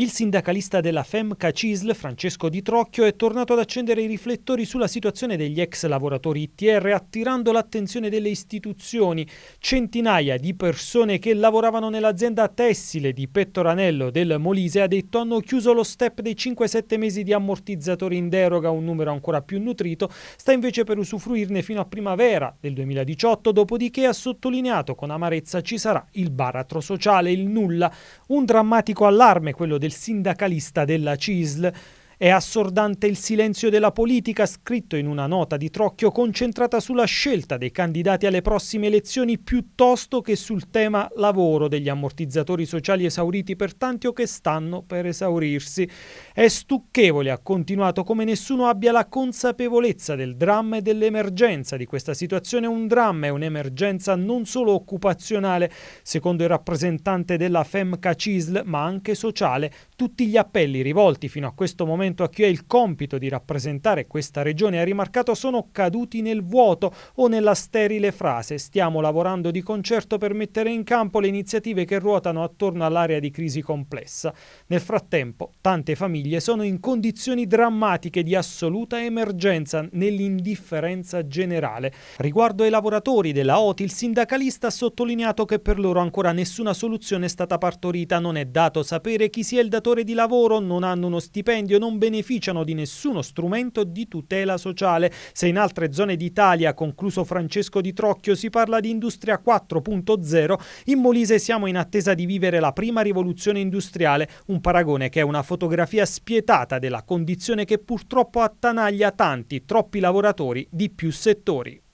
Il sindacalista della FEMCA CISL, Francesco Di Trocchio, è tornato ad accendere i riflettori sulla situazione degli ex lavoratori ITR, attirando l'attenzione delle istituzioni. Centinaia di persone che lavoravano nell'azienda tessile di Pettoranello del Molise, ha detto, hanno chiuso lo step dei 5-7 mesi di ammortizzatori in deroga, un numero ancora più nutrito, sta invece per usufruirne fino a primavera del 2018, dopodiché ha sottolineato con amarezza ci sarà il baratro sociale, il nulla. Un drammatico allarme quello del il sindacalista della CISL è assordante il silenzio della politica scritto in una nota di Trocchio concentrata sulla scelta dei candidati alle prossime elezioni piuttosto che sul tema lavoro degli ammortizzatori sociali esauriti per tanti o che stanno per esaurirsi. È stucchevole, ha continuato, come nessuno abbia la consapevolezza del dramma e dell'emergenza di questa situazione. Un dramma è un'emergenza non solo occupazionale, secondo il rappresentante della FEMCA CISL, ma anche sociale. Tutti gli appelli rivolti fino a questo momento riferimento a chi ha il compito di rappresentare questa regione, ha rimarcato sono caduti nel vuoto o nella sterile frase. Stiamo lavorando di concerto per mettere in campo le iniziative che ruotano attorno all'area di crisi complessa. Nel frattempo, tante famiglie sono in condizioni drammatiche di assoluta emergenza nell'indifferenza generale. Riguardo ai lavoratori della OTI, il sindacalista ha sottolineato che per loro ancora nessuna soluzione è stata partorita. Non è dato sapere chi sia il datore di lavoro, non hanno uno stipendio, non beneficiano di nessuno strumento di tutela sociale. Se in altre zone d'Italia, concluso Francesco Di Trocchio, si parla di industria 4.0, in Molise siamo in attesa di vivere la prima rivoluzione industriale, un paragone che è una fotografia spietata della condizione che purtroppo attanaglia tanti, troppi lavoratori di più settori.